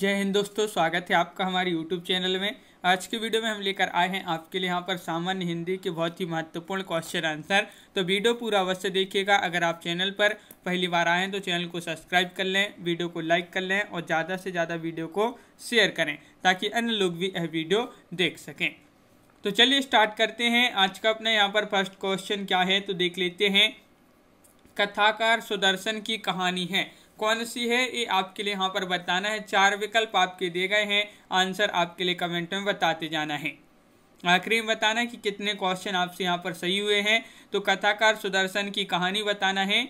जय हिंद दोस्तों स्वागत है आपका हमारे यूट्यूब चैनल में आज के वीडियो में हम लेकर आए हैं आपके लिए यहाँ पर सामान्य हिंदी के बहुत ही महत्वपूर्ण क्वेश्चन आंसर तो वीडियो पूरा अवश्य देखिएगा अगर आप चैनल पर पहली बार आए हैं तो चैनल को सब्सक्राइब कर लें वीडियो को लाइक कर लें और ज़्यादा से ज़्यादा वीडियो को शेयर करें ताकि अन्य लोग भी यह वीडियो देख सकें तो चलिए स्टार्ट करते हैं आज का अपना यहाँ पर फर्स्ट क्वेश्चन क्या है तो देख लेते हैं कथाकार सुदर्शन की कहानी है कौन सी है ये आपके लिए यहाँ पर बताना है चार विकल्प आपके दिए गए हैं आंसर आपके लिए कमेंट में बताते जाना है आखिरी में बताना कि कितने क्वेश्चन आपसे यहाँ पर सही हुए हैं तो कथाकार सुदर्शन की कहानी बताना है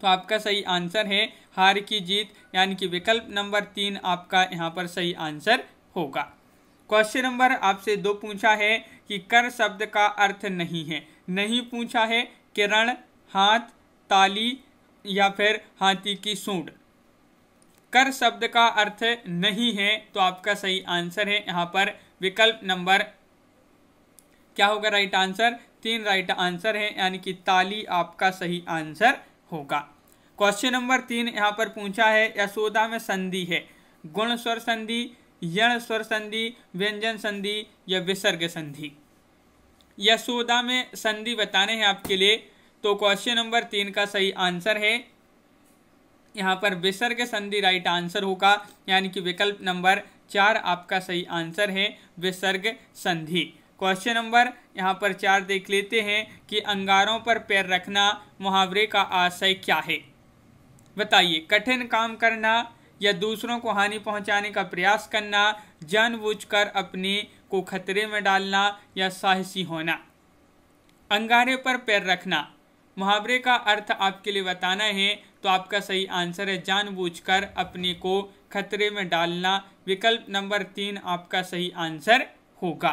तो आपका सही आंसर है हार की जीत यानी कि विकल्प नंबर तीन आपका यहाँ पर सही आंसर होगा क्वेश्चन नंबर आपसे दो पूछा है कि कर शब्द का अर्थ नहीं है नहीं पूछा है किरण हाथ ताली या फिर हाथी की सूंड कर शब्द का अर्थ नहीं है तो आपका सही आंसर है यहाँ पर विकल्प नंबर क्या होगा राइट आंसर तीन राइट आंसर है यानी कि ताली आपका सही आंसर होगा क्वेश्चन नंबर तीन यहाँ पर पूछा है यशोदा में संधि है गुण स्वर संधि यण स्वर संधि व्यंजन संधि या विसर्ग संधि यशोदा में संधि बताने हैं आपके लिए तो क्वेश्चन नंबर तीन का सही आंसर है यहाँ पर विसर्ग संधि राइट आंसर होगा यानी कि विकल्प नंबर चार आपका सही आंसर है विसर्ग संधि क्वेश्चन नंबर यहाँ पर चार देख लेते हैं कि अंगारों पर पैर रखना मुहावरे का आशय क्या है बताइए कठिन काम करना या दूसरों को हानि पहुंचाने का प्रयास करना जानबूझकर अपने को खतरे में डालना या साहसी होना अंगारे पर पैर रखना मुहावरे का अर्थ आपके लिए बताना है तो आपका सही आंसर है जानबूझकर अपने को खतरे में डालना विकल्प नंबर तीन आपका सही आंसर होगा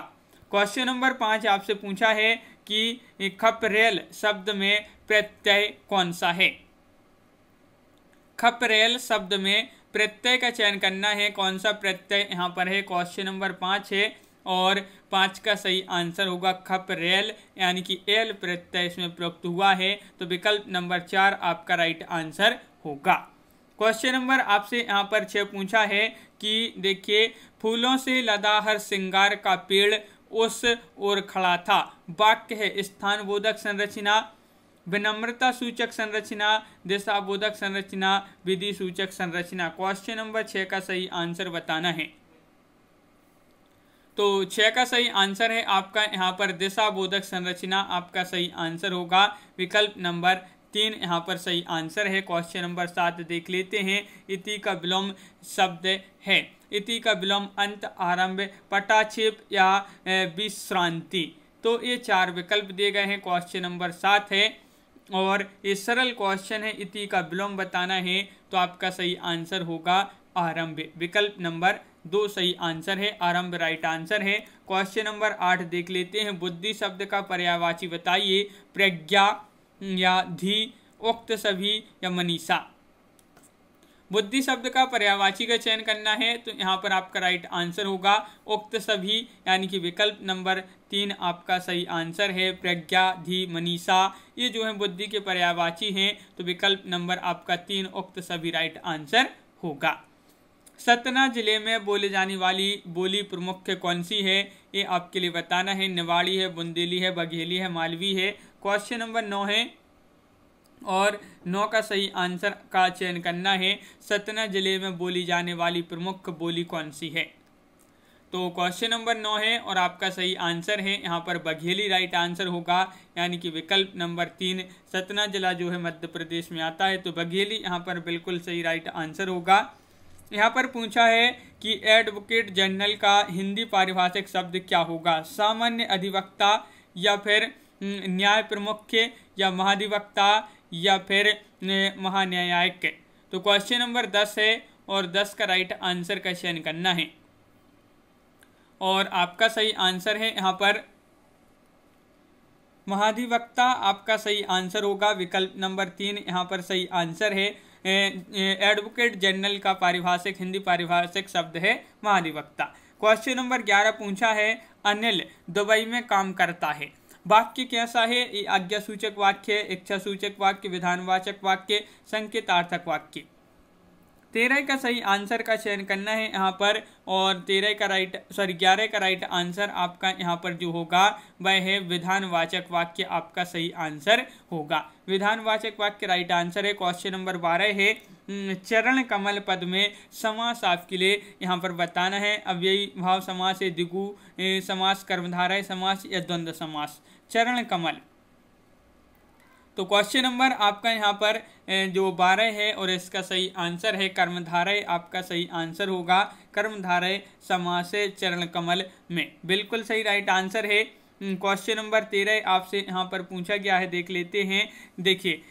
क्वेश्चन नंबर पाँच आपसे पूछा है कि खपरेल शब्द में प्रत्यय कौन सा है खपरेल शब्द में प्रत्यय का चयन करना है कौन सा प्रत्यय यहाँ पर है क्वेश्चन नंबर पाँच है और पाँच का सही आंसर होगा खप रेल यानी कि एल प्रत्यय इसमें प्रयुक्त हुआ है तो विकल्प नंबर चार आपका राइट आंसर होगा क्वेश्चन नंबर आपसे यहाँ पर छः पूछा है कि देखिए फूलों से लदा हर श्रृंगार का पेड़ उस ओर खड़ा था वाक्य है स्थान बोधक संरचना विनम्रता सूचक संरचना दिशा बोधक संरचना विधि सूचक संरचना क्वेश्चन नंबर छः का सही आंसर बताना है तो छः का सही आंसर है आपका यहाँ पर दिशा बोधक संरचना आपका सही आंसर होगा विकल्प नंबर तीन यहाँ पर सही आंसर है क्वेश्चन नंबर सात देख लेते हैं इति का विलोम शब्द है इति का विलोम अंत आरंभ पटाक्षेप या विश्रांति तो ये चार विकल्प दिए गए हैं क्वेश्चन नंबर सात है और ये सरल क्वेश्चन है इति का विलोम बताना है तो आपका सही आंसर होगा आरंभ विकल्प नंबर दो सही आंसर है आरंभ राइट आंसर है क्वेश्चन नंबर आठ देख लेते हैं बुद्धि शब्द का पर्यावाची बताइए प्रज्ञा या धी उक्त सभी या मनीषा बुद्धि शब्द का पर्यावाची का चयन करना है तो यहाँ पर आपका राइट आंसर होगा उक्त सभी यानी कि विकल्प नंबर तीन आपका सही आंसर है प्रज्ञा धी मनीषा ये जो है बुद्धि के पर्यावाची हैं तो विकल्प नंबर आपका तीन उक्त सभी राइट आंसर होगा सतना ज़िले में बोले जाने वाली बोली प्रमुख कौन सी है ये आपके लिए बताना है निवाड़ी है बुंदेली है बघेली है मालवी है क्वेश्चन नंबर नौ है और नौ का सही आंसर का चयन करना है सतना ज़िले में बोली जाने वाली प्रमुख बोली कौन सी है तो क्वेश्चन नंबर नौ है और आपका सही आंसर है यहाँ पर बघेली राइट आंसर होगा यानी कि विकल्प नंबर तीन सतना जिला जो है मध्य प्रदेश में आता है तो बघेली यहाँ पर बिल्कुल सही राइट आंसर होगा यहाँ पर पूछा है कि एडवोकेट जनरल का हिंदी पारिभाषिक शब्द क्या होगा सामान्य अधिवक्ता या फिर हम्म, न्याय प्रमुख या महाधिवक्ता या फिर महान्यायिक तो क्वेश्चन नंबर दस है और दस का राइट आंसर का चयन करना है और आपका सही आंसर है यहाँ पर महाधिवक्ता आपका सही आंसर होगा विकल्प नंबर तीन यहाँ पर सही आंसर है एडवोकेट जनरल का पारिभाषिक हिंदी पारिभाषिक शब्द है महाधिवक्ता क्वेश्चन नंबर ग्यारह पूछा है अनिल दुबई में काम करता है वाक्य कैसा है आज्ञा सूचक वाक्य इच्छा सूचक वाक्य विधानवाचक वाक्य संकेतार्थक वाक्य तेरह का सही आंसर का चयन करना है यहाँ पर और तेरह का राइट सॉरी ग्यारह का राइट आंसर आपका यहाँ पर जो होगा वह है विधानवाचक वाक्य आपका सही आंसर होगा विधानवाचक वाक्य राइट आंसर है क्वेश्चन नंबर बारह है हम्म, चरण कमल पद में समास आपके लिए यहाँ पर बताना है अब यही भाव समास है दिगु समास कर्मधारा समास या द्वंद्व समास चरण कमल तो क्वेश्चन नंबर आपका यहाँ पर जो बारह है और इसका सही आंसर है कर्मधारय आपका सही आंसर होगा कर्मधारय समास चरण कमल में बिल्कुल सही राइट आंसर है क्वेश्चन हम्म, नंबर तेरह आपसे यहाँ पर पूछा गया है देख लेते हैं देखिए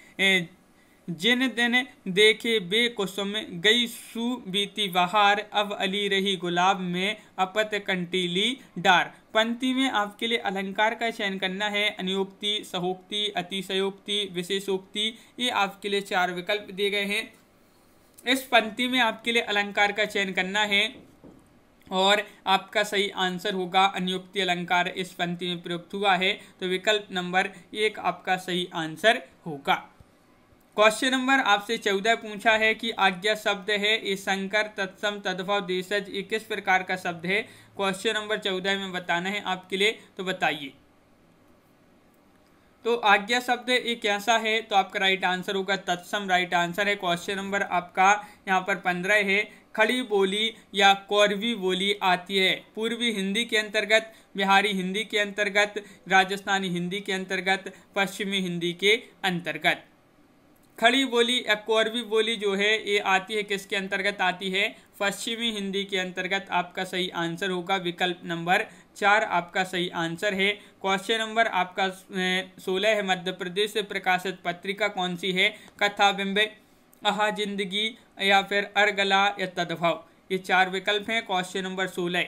जिन दिन देखे बेकुसुम गई सुबीती बीती बहार अब अली रही गुलाब में अपत कंटीली डार पंक्ति में आपके लिए अलंकार का चयन करना है अनियोक्ति सहोक्ति अतिशयोक्ति विशेषोक्ति ये आपके लिए चार विकल्प दिए गए हैं इस पंक्ति में आपके लिए अलंकार का चयन करना है और आपका सही आंसर होगा अनियोक्ति अलंकार इस पंक्ति में प्रयुक्त हुआ है तो विकल्प नंबर एक आपका सही आंसर होगा क्वेश्चन नंबर आपसे चौदह पूछा है कि आज्ञा शब्द है ये संकर तत्सम तद्भव देशज ये किस प्रकार का शब्द है क्वेश्चन नंबर चौदह में बताना है आपके लिए तो बताइए तो आज्ञा शब्द ये कैसा है तो आपका राइट आंसर होगा तत्सम राइट आंसर है क्वेश्चन नंबर आपका यहाँ पर पंद्रह है खड़ी बोली या कौरवी बोली आती है पूर्वी हिंदी के अंतर्गत बिहारी हिंदी के अंतर्गत राजस्थानी हिंदी के अंतर्गत पश्चिमी हिंदी के अंतर्गत खड़ी बोली या कोरवी बोली जो है ये आती है किसके अंतर्गत आती है पश्चिमी हिंदी के अंतर्गत आपका सही आंसर होगा विकल्प नंबर चार आपका सही आंसर है क्वेश्चन नंबर आपका सोलह है मध्य प्रदेश से प्रकाशित पत्रिका कौन सी है कथा बिंबे आहा जिंदगी या फिर अर्गला या तदभाव ये चार विकल्प हैं क्वेश्चन नंबर सोलह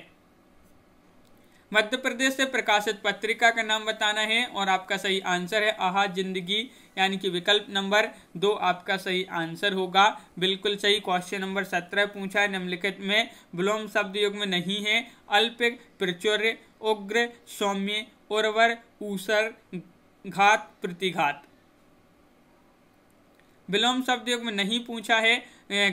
मध्य प्रदेश से प्रकाशित पत्रिका का नाम बताना है और आपका सही आंसर है आहा जिंदगी यानी कि विकल्प नंबर दो आपका सही आंसर होगा बिल्कुल सही क्वेश्चन नंबर सत्रह पूछा है निम्नलिखित में विलोम शब्द युग में नहीं है अल्प प्रचुर उग्र सौम्य उर्वर ऊसर घात प्रतिघात विलोम शब्द योग में नहीं पूछा है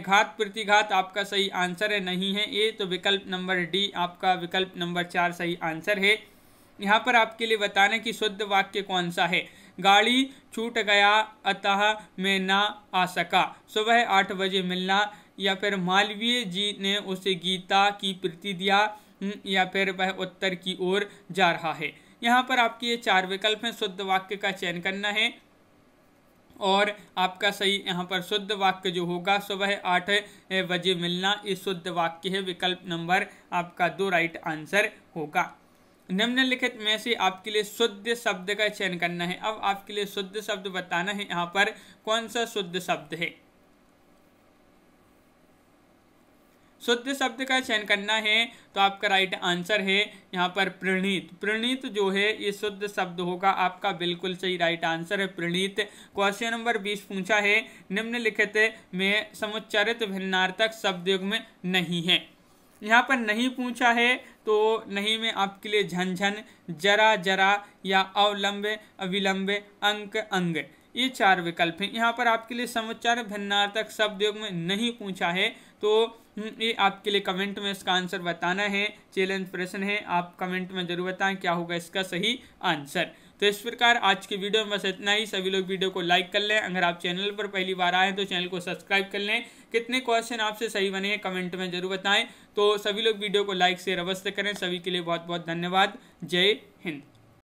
घात प्रतिघात आपका सही आंसर है नहीं है ये तो विकल्प नंबर डी आपका विकल्प नंबर चार सही आंसर है यहाँ पर आपके लिए बताना कि शुद्ध वाक्य कौन सा है गाड़ी छूट गया अतः मैं ना आ सका सुबह आठ बजे मिलना या फिर मालवीय जी ने उसे गीता की प्रति दिया हम्म, या फिर वह उत्तर की ओर जा रहा है यहाँ पर आपके ये चार विकल्प हैं शुद्ध वाक्य का चयन करना है और आपका सही यहाँ पर शुद्ध वाक्य जो होगा सुबह आठ बजे मिलना ये शुद्ध वाक्य है विकल्प नंबर आपका दो राइट आंसर होगा निम्नलिखित में से आपके लिए शुद्ध शब्द का चयन करना है अब आपके लिए शुद्ध शब्द बताना है यहाँ पर कौन सा शुद्ध शब्द है शुद्ध शब्द का चयन करना है तो आपका राइट आंसर है यहाँ पर प्रणीत प्रणीत जो है ये शुद्ध शब्द होगा आपका बिल्कुल सही राइट आंसर है प्रणीत क्वेश्चन नंबर बीस पूछा है निम्नलिखित में समुच्चरित भिन्नार्थक शब्द युग में नहीं है यहाँ पर नहीं पूछा है तो नहीं में आपके लिए झनझन जरा जरा या अवलंब अविलंब अंक अंग ये चार विकल्प हैं यहाँ पर आपके लिए समुच्चर भिन्नार्थक शब्द युग में नहीं पूछा है तो हम्म, ये आपके लिए कमेंट में इसका आंसर बताना है चैलेंज प्रश्न है आप कमेंट में जरूर बताएं क्या होगा इसका सही आंसर तो इस प्रकार आज की वीडियो में बस इतना ही सभी लोग वीडियो को लाइक कर लें अगर आप चैनल पर पहली बार आए हैं तो चैनल को सब्सक्राइब कर लें कितने क्वेश्चन आपसे सही बने हैं कमेंट में जरूर बताएं तो सभी लोग वीडियो को लाइक से अवश्य करें सभी के लिए बहुत बहुत धन्यवाद जय हिंद